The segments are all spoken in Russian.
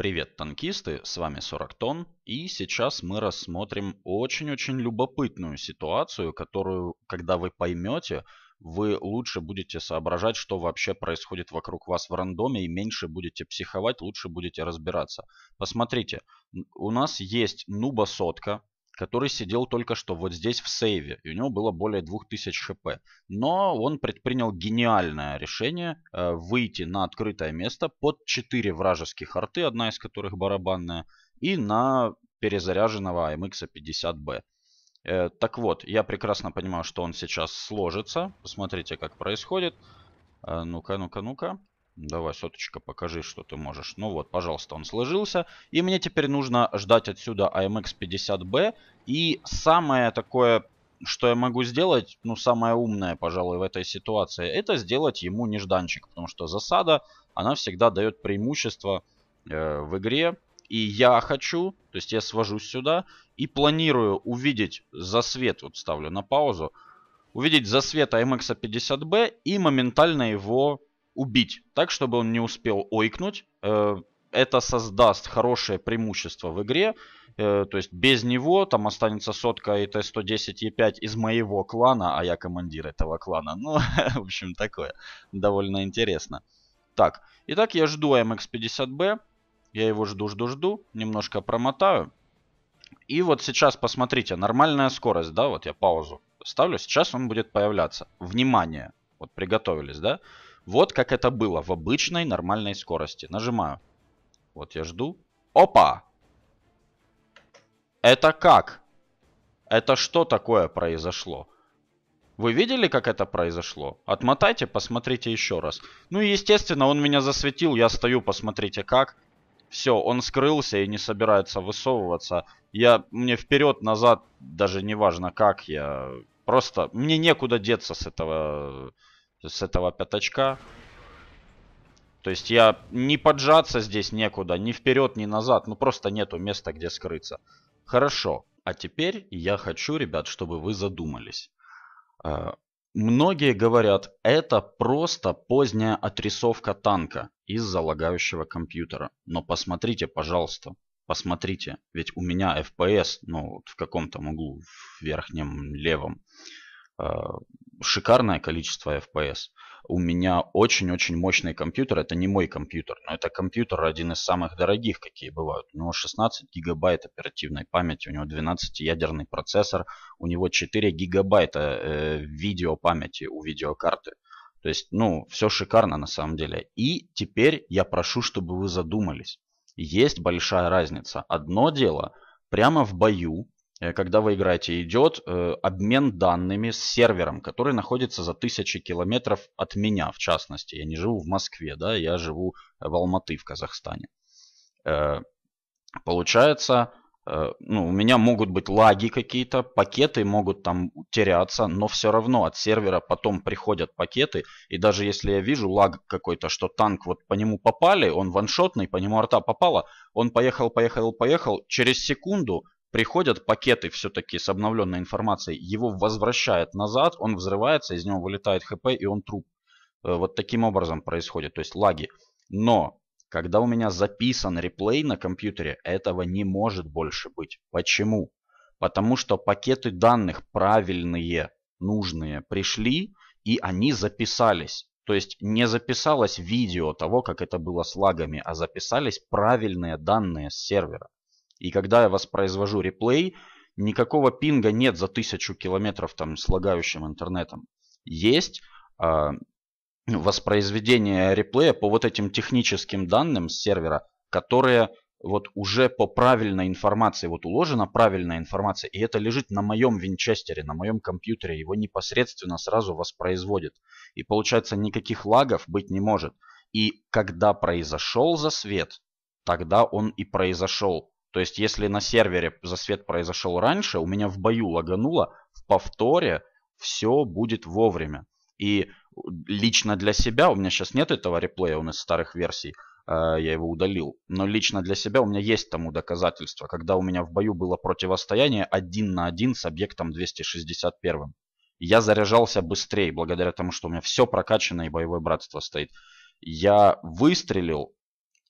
Привет, танкисты, с вами 40 тонн, и сейчас мы рассмотрим очень-очень любопытную ситуацию, которую, когда вы поймете, вы лучше будете соображать, что вообще происходит вокруг вас в рандоме, и меньше будете психовать, лучше будете разбираться. Посмотрите, у нас есть нуба сотка, который сидел только что вот здесь в сейве, и у него было более 2000 хп. Но он предпринял гениальное решение э, выйти на открытое место под 4 вражеских арты, одна из которых барабанная, и на перезаряженного AMX-50B. Э, так вот, я прекрасно понимаю, что он сейчас сложится. Посмотрите, как происходит. Э, ну-ка, ну-ка, ну-ка. Давай, соточка, покажи, что ты можешь. Ну вот, пожалуйста, он сложился. И мне теперь нужно ждать отсюда AMX-50B. И самое такое, что я могу сделать, ну, самое умное, пожалуй, в этой ситуации, это сделать ему нежданчик. Потому что засада, она всегда дает преимущество э, в игре. И я хочу, то есть я свожусь сюда и планирую увидеть засвет, вот ставлю на паузу, увидеть засвет AMX-50B и моментально его убить так, чтобы он не успел ойкнуть. Э, это создаст хорошее преимущество в игре. Э, то есть без него там останется сотка и Т-110 Е5 из моего клана, а я командир этого клана. Ну, в общем, такое. Довольно интересно. Так, итак, я жду МХ-50Б. Я его жду-жду-жду. Немножко промотаю. И вот сейчас, посмотрите, нормальная скорость, да, вот я паузу ставлю. Сейчас он будет появляться. Внимание! Вот приготовились, да? Да. Вот как это было в обычной нормальной скорости. Нажимаю. Вот я жду. Опа! Это как? Это что такое произошло? Вы видели, как это произошло? Отмотайте, посмотрите еще раз. Ну и естественно, он меня засветил, я стою, посмотрите как. Все, он скрылся и не собирается высовываться. Я, мне вперед, назад, даже неважно как, я просто... Мне некуда деться с этого с этого пятачка. То есть я не поджаться здесь некуда, ни вперед, ни назад. Ну просто нету места, где скрыться. Хорошо. А теперь я хочу, ребят, чтобы вы задумались. Э, многие говорят, это просто поздняя отрисовка танка из-за лагающего компьютера. Но посмотрите, пожалуйста, посмотрите. Ведь у меня FPS, ну, вот в каком-то углу, в верхнем левом, э, шикарное количество FPS. У меня очень-очень мощный компьютер. Это не мой компьютер, но это компьютер один из самых дорогих, какие бывают. У него 16 гигабайт оперативной памяти, у него 12-ядерный процессор, у него 4 гигабайта э, видео памяти у видеокарты. То есть, ну, все шикарно на самом деле. И теперь я прошу, чтобы вы задумались. Есть большая разница. Одно дело, прямо в бою Э, когда вы играете, идет э, обмен данными с сервером, который находится за тысячи километров от меня, в частности. Я не живу в Москве, да, я живу э, в Алматы, в Казахстане. Получается, ну, у меня могут быть лаги какие-то, пакеты могут там теряться, но все равно от сервера потом приходят пакеты, и даже если я вижу лаг какой-то, что танк вот по нему попали, он ваншотный, по нему арта попала, он поехал, поехал, поехал, через секунду приходят пакеты все-таки с обновленной информацией, его возвращает назад, он взрывается, из него вылетает хп и он труп. Э, вот таким образом происходит, то есть лаги. Но когда у меня записан реплей на компьютере, этого не может больше быть. Почему? Потому что пакеты данных правильные, нужные пришли, и они записались. То есть не записалось видео того, как это было с лагами, а записались правильные данные с сервера. И когда я воспроизвожу реплей, никакого пинга нет за тысячу километров там с лагающим интернетом. Есть э, воспроизведение реплея по вот этим техническим данным с сервера, которые вот уже по правильной информации, вот уложена правильная информация, и это лежит на моем винчестере, на моем компьютере, его непосредственно сразу воспроизводит. И получается никаких лагов быть не может. И когда произошел засвет, тогда он и произошел. То есть, если на сервере засвет произошел раньше, у меня в бою лагануло, в повторе все будет вовремя. И лично для себя, у меня сейчас нет этого реплея, он из старых версий, э, я его удалил. Но лично для себя у меня есть тому доказательство, когда у меня в бою было противостояние один на один с объектом 261. Я заряжался быстрее, благодаря тому, что у меня все прокачано и боевое братство стоит. Я выстрелил,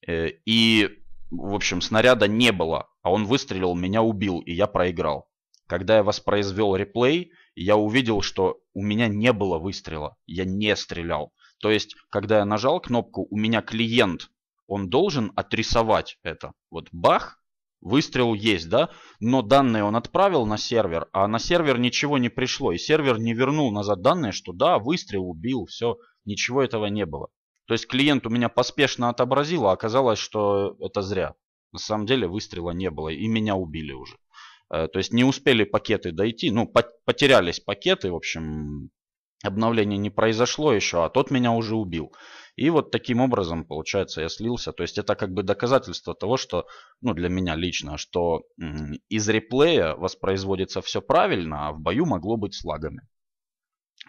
э, и в общем, снаряда не было, а он выстрелил, меня убил, и я проиграл. Когда я воспроизвел реплей, я увидел, что у меня не было выстрела. Я не стрелял. То есть, когда я нажал кнопку «У меня клиент», он должен отрисовать это. Вот бах, выстрел есть, да? Но данные он отправил на сервер, а на сервер ничего не пришло. И сервер не вернул назад данные, что да, выстрел убил, все. Ничего этого не было. То есть клиент у меня поспешно отобразил, а оказалось, что это зря. На самом деле выстрела не было, и меня убили уже. Э, то есть не успели пакеты дойти, ну, потерялись пакеты, в общем, обновление не произошло еще, а тот меня уже убил. И вот таким образом, получается, я слился. То есть это как бы доказательство того, что, ну, для меня лично, что из реплея воспроизводится все правильно, а в бою могло быть с лагами.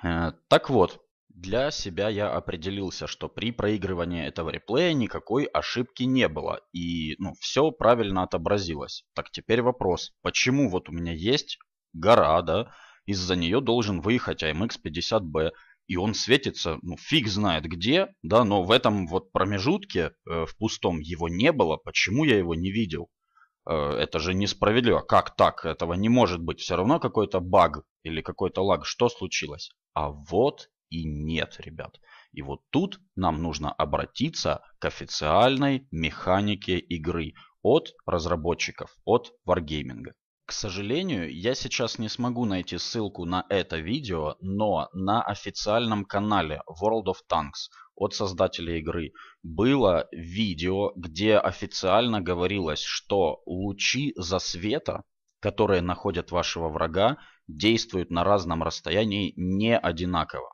Э, так вот, для себя я определился, что при проигрывании этого реплея никакой ошибки не было, и ну, все правильно отобразилось. Так теперь вопрос, почему вот у меня есть гора, да, из-за нее должен выехать amx 50 б и он светится, ну, фиг знает где, да, но в этом вот промежутке, э, в пустом, его не было, почему я его не видел? Э, это же несправедливо, как так, этого не может быть, все равно какой-то баг или какой-то лаг, что случилось? А вот и нет, ребят. И вот тут нам нужно обратиться к официальной механике игры от разработчиков, от Wargaming. К сожалению, я сейчас не смогу найти ссылку на это видео, но на официальном канале World of Tanks от создателя игры было видео, где официально говорилось, что лучи засвета, которые находят вашего врага, действуют на разном расстоянии не одинаково.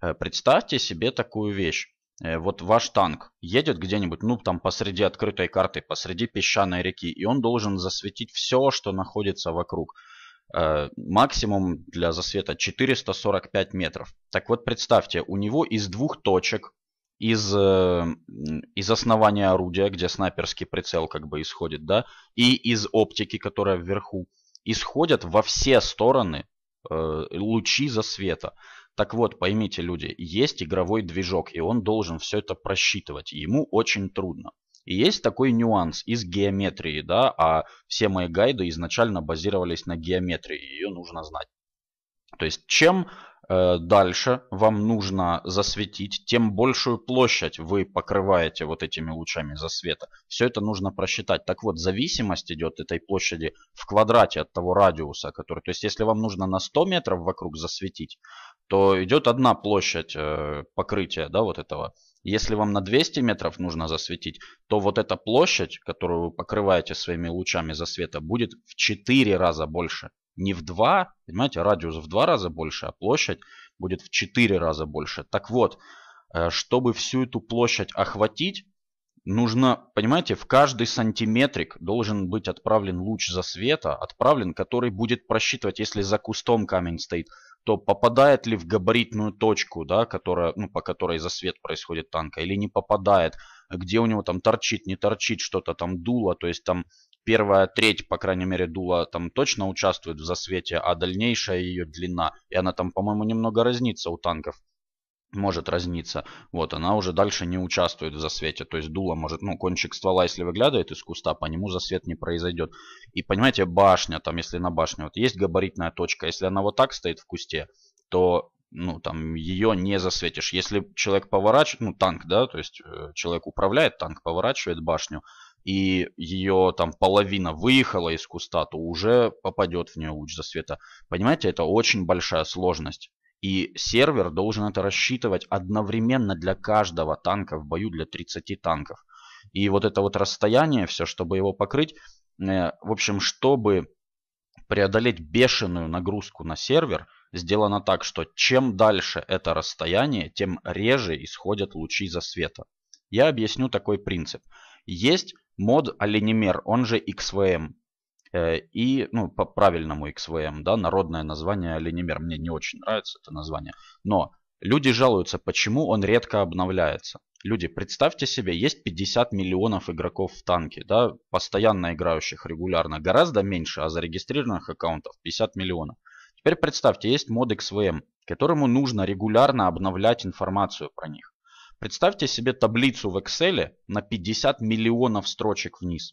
Э, представьте себе такую вещь. Э, вот ваш танк едет где-нибудь, ну там посреди открытой карты, посреди песчаной реки, и он должен засветить все, что находится вокруг. Э, максимум для засвета 445 метров. Так вот представьте, у него из двух точек, из, из основания орудия, где снайперский прицел как бы исходит, да, и из оптики, которая вверху, исходят во все стороны э, лучи засвета. Так вот, поймите, люди, есть игровой движок, и он должен все это просчитывать. Ему очень трудно. И есть такой нюанс из геометрии, да, а все мои гайды изначально базировались на геометрии, ее нужно знать. То есть чем э, дальше вам нужно засветить, тем большую площадь вы покрываете вот этими лучами засвета. Все это нужно просчитать. Так вот, зависимость идет этой площади в квадрате от того радиуса, который... То есть если вам нужно на 100 метров вокруг засветить, то идет одна площадь э, покрытия, да, вот этого. Если вам на 200 метров нужно засветить, то вот эта площадь, которую вы покрываете своими лучами засвета, будет в 4 раза больше. Не в 2, понимаете, радиус в 2 раза больше, а площадь будет в 4 раза больше. Так вот, э, чтобы всю эту площадь охватить, нужно, понимаете, в каждый сантиметрик должен быть отправлен луч засвета, отправлен, который будет просчитывать, если за кустом камень стоит – то попадает ли в габаритную точку, да, которая, ну, по которой засвет происходит танка, или не попадает, а где у него там торчит, не торчит что-то там дуло, то есть там первая треть, по крайней мере, дула там точно участвует в засвете, а дальнейшая ее длина, и она там, по-моему, немного разнится у танков, может разниться. Вот, она уже дальше не участвует в засвете. То есть дуло может, ну, кончик ствола, если выглядывает из куста, по нему засвет не произойдет. И понимаете, башня, там, если на башне, вот есть габаритная точка, если она вот так стоит в кусте, то ну, там, ее не засветишь. Если человек поворачивает, ну, танк, да, то есть э, человек управляет, танк поворачивает башню, и ее там половина выехала из куста, то уже попадет в нее луч засвета. Понимаете, это очень большая сложность. И сервер должен это рассчитывать одновременно для каждого танка в бою, для 30 танков. И вот это вот расстояние, все, чтобы его покрыть, э, в общем, чтобы преодолеть бешеную нагрузку на сервер, сделано так, что чем дальше это расстояние, тем реже исходят лучи засвета. Я объясню такой принцип. Есть мод Оленимер, он же XVM. Э, и, ну, по правильному XVM, эм, да, народное название линемер. Мне не очень нравится это название. Но люди жалуются, почему он редко обновляется. Люди, представьте себе, есть 50 миллионов игроков в танке, да, постоянно играющих регулярно, гораздо меньше, а зарегистрированных аккаунтов 50 миллионов. Теперь представьте, есть мод XVM, эм, которому нужно регулярно обновлять информацию про них. Представьте себе таблицу в Excel на 50 миллионов строчек вниз.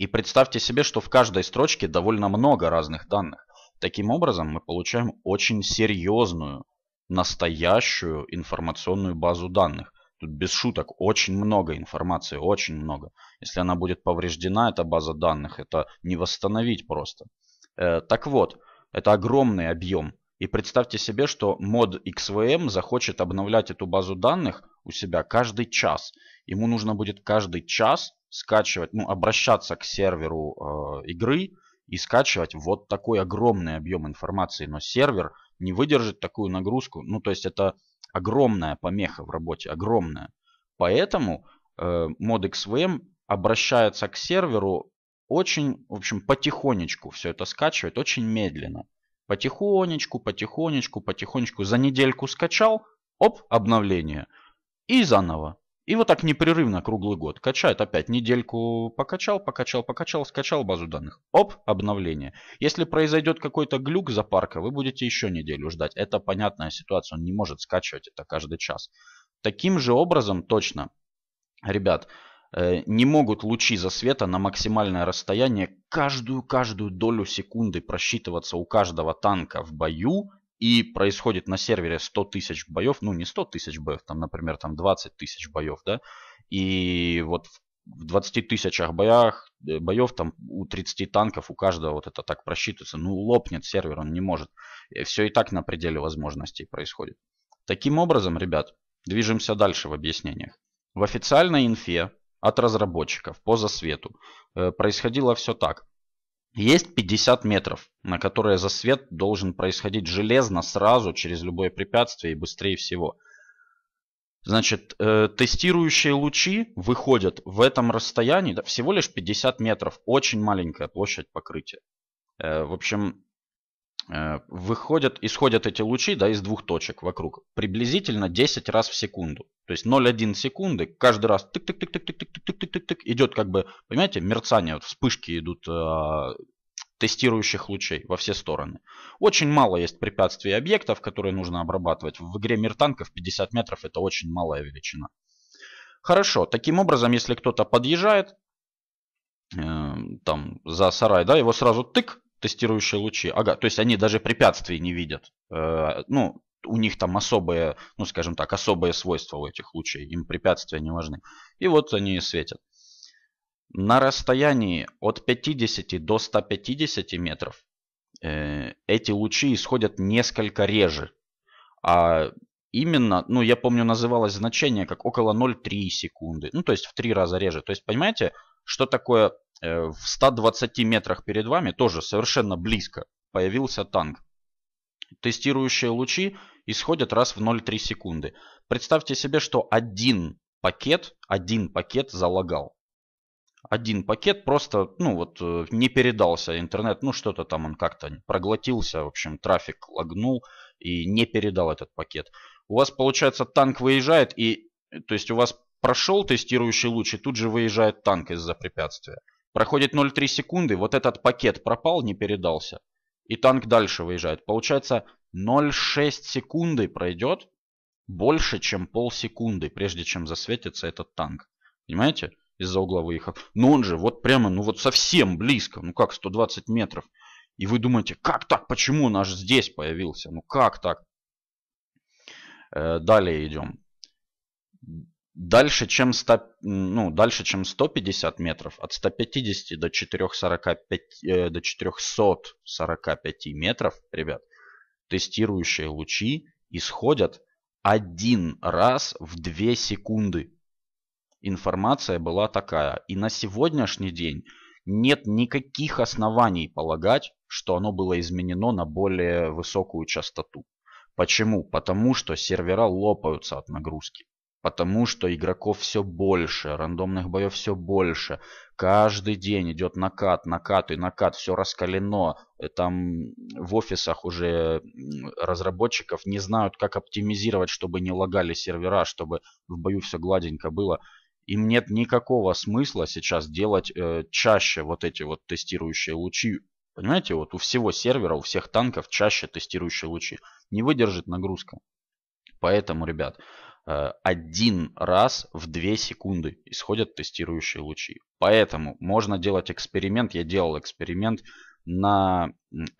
И представьте себе, что в каждой строчке довольно много разных данных. Таким образом, мы получаем очень серьезную, настоящую информационную базу данных. Тут без шуток очень много информации, очень много. Если она будет повреждена, эта база данных, это не восстановить просто. Э, так вот, это огромный объем. И представьте себе, что мод XVM эм захочет обновлять эту базу данных у себя каждый час. Ему нужно будет каждый час скачивать, ну, обращаться к серверу э, игры и скачивать вот такой огромный объем информации. Но сервер не выдержит такую нагрузку. Ну, то есть это огромная помеха в работе, огромная. Поэтому э, мод XVM эм обращается к серверу очень, в общем, потихонечку все это скачивает, очень медленно. Потихонечку, потихонечку, потихонечку. За недельку скачал, оп, обновление. И заново. И вот так непрерывно круглый год. Качает опять недельку, покачал, покачал, покачал, скачал базу данных. Оп, обновление. Если произойдет какой-то глюк за парка, вы будете еще неделю ждать. Это понятная ситуация, он не может скачивать это каждый час. Таким же образом, точно, ребят, э, не могут лучи засвета на максимальное расстояние каждую-каждую долю секунды просчитываться у каждого танка в бою, и происходит на сервере 100 тысяч боев, ну не 100 тысяч боев, там, например, там 20 тысяч боев, да, и вот в в 20 тысячах боях, э, боев, там у 30 танков у каждого вот это так просчитывается. Ну, лопнет сервер, он не может. Э, все и так на пределе возможностей происходит. Таким образом, ребят, движемся дальше в объяснениях. В официальной инфе от разработчиков по засвету э, происходило все так. Есть 50 метров, на которые засвет должен происходить железно, сразу, через любое препятствие и быстрее всего. Значит, э, тестирующие лучи выходят в этом расстоянии, да, всего лишь 50 метров, очень маленькая площадь покрытия. Э, в общем, Э, выходят, исходят эти лучи да, из двух точек вокруг приблизительно 10 раз в секунду. То есть 0,1 секунды каждый раз тык тык тык тык тык тык тык тык тык тык идет как бы, понимаете, мерцание, вот вспышки идут э, тестирующих лучей во все стороны. Очень мало есть препятствий объектов, которые нужно обрабатывать. В игре мир танков 50 метров это очень малая величина. Хорошо, таким образом, если кто-то подъезжает там за сарай, да, его сразу тык тестирующие лучи. Ага, то есть они даже препятствий не видят. Э, ну, у них там особые, ну скажем так, особые свойства у этих лучей. Им препятствия не важны. И вот они светят. На расстоянии от 50 до 150 метров э, эти лучи исходят несколько реже. А именно, ну я помню, называлось значение как около 0,3 секунды. Ну то есть в три раза реже. То есть понимаете, что такое Э, в 120 метрах перед вами, тоже совершенно близко, появился танк. Тестирующие лучи исходят раз в 0,3 секунды. Представьте себе, что один пакет, один пакет залагал. Один пакет просто, ну вот, э, не передался интернет, ну что-то там он как-то проглотился, в общем, трафик лагнул и не передал этот пакет. У вас, получается, танк выезжает и, то есть у вас прошел тестирующий луч и тут же выезжает танк из-за препятствия. Проходит 0,3 секунды, вот этот пакет пропал, не передался. И танк дальше выезжает. Получается 0,6 секунды пройдет больше, чем полсекунды, прежде чем засветится этот танк. Понимаете? Из-за угла выехал. Но он же вот прямо, ну вот совсем близко. Ну как, 120 метров. И вы думаете, как так? Почему наш здесь появился? Ну как так? Э, далее идем дальше, чем 100, ну, дальше, чем 150 метров, от 150 до, 445, э, до 445 метров, ребят, тестирующие лучи исходят один раз в 2 секунды. Информация была такая. И на сегодняшний день нет никаких оснований полагать, что оно было изменено на более высокую частоту. Почему? Потому что сервера лопаются от нагрузки. Потому что игроков все больше, рандомных боев все больше. Каждый день идет накат, накат и накат, все раскалено. Э, там в офисах уже разработчиков не знают, как оптимизировать, чтобы не лагали сервера, чтобы в бою все гладенько было. Им нет никакого смысла сейчас делать э, чаще вот эти вот тестирующие лучи. Понимаете, вот у всего сервера, у всех танков чаще тестирующие лучи. Не выдержит нагрузка. Поэтому, ребят, Э, один раз в 2 секунды исходят тестирующие лучи. Поэтому можно делать эксперимент, я делал эксперимент на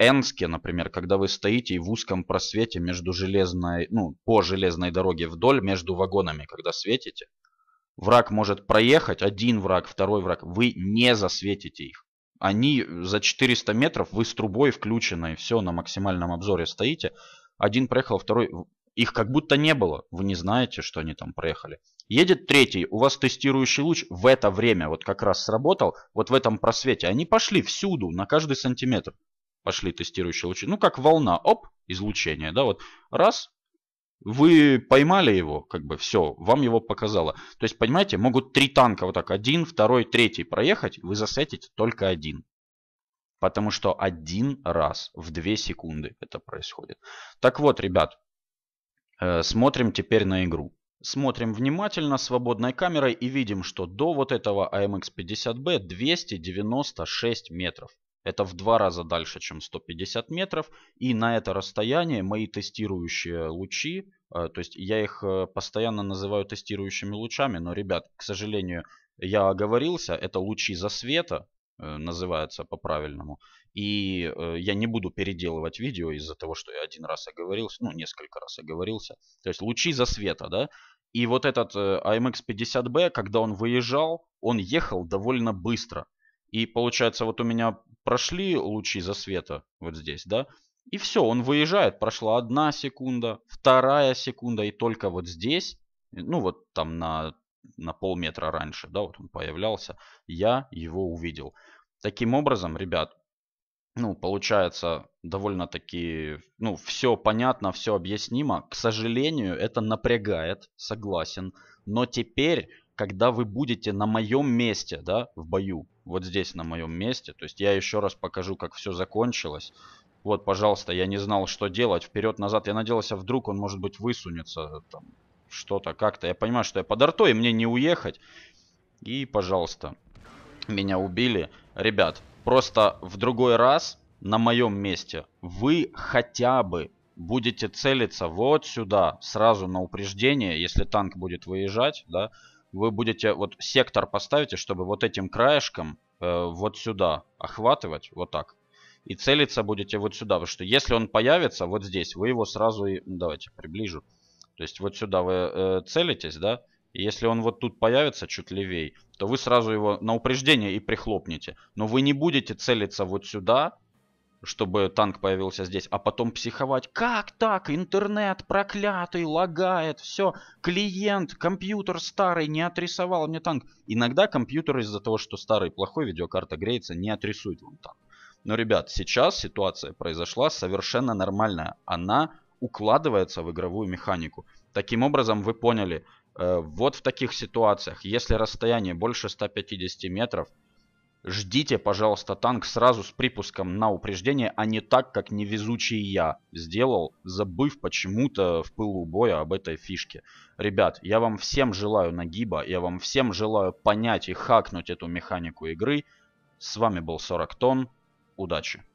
Энске, например, когда вы стоите и в узком просвете между железной, ну, по железной дороге вдоль, между вагонами, когда светите, враг может проехать, один враг, второй враг, вы не засветите их. Они э, за 400 метров, вы с трубой включенной, все на максимальном обзоре стоите, один проехал, второй их как будто не было. Вы не знаете, что они там проехали. Едет третий, у вас тестирующий луч в это время вот как раз сработал, вот в этом просвете. Они пошли всюду, на каждый сантиметр пошли тестирующие лучи. Ну, как волна, оп, излучение, да, вот раз, вы поймали его, как бы все, вам его показало. То есть, понимаете, могут три танка вот так, один, второй, третий проехать, вы засветите только один. Потому что один раз в две секунды это происходит. Так вот, ребят, Э, смотрим теперь на игру. Смотрим внимательно свободной камерой и видим, что до вот этого AMX-50B 296 метров. Это в два раза дальше, чем 150 метров. И на это расстояние мои тестирующие лучи, э, то есть я их э, постоянно называю тестирующими лучами, но, ребят, к сожалению, я оговорился, это лучи засвета, Э, называется по-правильному. И э, я не буду переделывать видео из-за того, что я один раз оговорился, ну, несколько раз оговорился. То есть лучи засвета, да? И вот этот AMX-50B, э, эм когда он выезжал, он ехал довольно быстро. И получается, вот у меня прошли лучи засвета вот здесь, да? И все, он выезжает. Прошла одна секунда, вторая секунда, и только вот здесь, ну вот там на на полметра раньше, да, вот он появлялся, я его увидел. Таким образом, ребят, ну, получается довольно-таки, ну, все понятно, все объяснимо. К сожалению, это напрягает, согласен. Но теперь, когда вы будете на моем месте, да, в бою, вот здесь на моем месте, то есть я еще раз покажу, как все закончилось. Вот, пожалуйста, я не знал, что делать. Вперед-назад я надеялся, вдруг он, может быть, высунется, там, что-то как-то. Я понимаю, что я под артой, мне не уехать. И, пожалуйста, меня убили. Ребят, просто в другой раз на моем месте вы хотя бы будете целиться вот сюда, сразу на упреждение, если танк будет выезжать, да, вы будете вот сектор поставите, чтобы вот этим краешком э, вот сюда охватывать, вот так. И целиться будете вот сюда, потому что если он появится вот здесь, вы его сразу и... Давайте приближу. То есть вот сюда вы э, целитесь, да, и если он вот тут появится чуть левее, то вы сразу его на упреждение и прихлопните. Но вы не будете целиться вот сюда, чтобы танк появился здесь, а потом психовать. Как так? Интернет проклятый, лагает, все. Клиент, компьютер старый, не отрисовал мне танк. Иногда компьютер из-за того, что старый плохой, видеокарта греется, не отрисует вам танк. Но, ребят, сейчас ситуация произошла совершенно нормальная. Она укладывается в игровую механику. Таким образом, вы поняли, э, вот в таких ситуациях, если расстояние больше 150 метров, ждите, пожалуйста, танк сразу с припуском на упреждение, а не так, как невезучий я сделал, забыв почему-то в пылу боя об этой фишке. Ребят, я вам всем желаю нагиба, я вам всем желаю понять и хакнуть эту механику игры. С вами был 40 тонн. Удачи!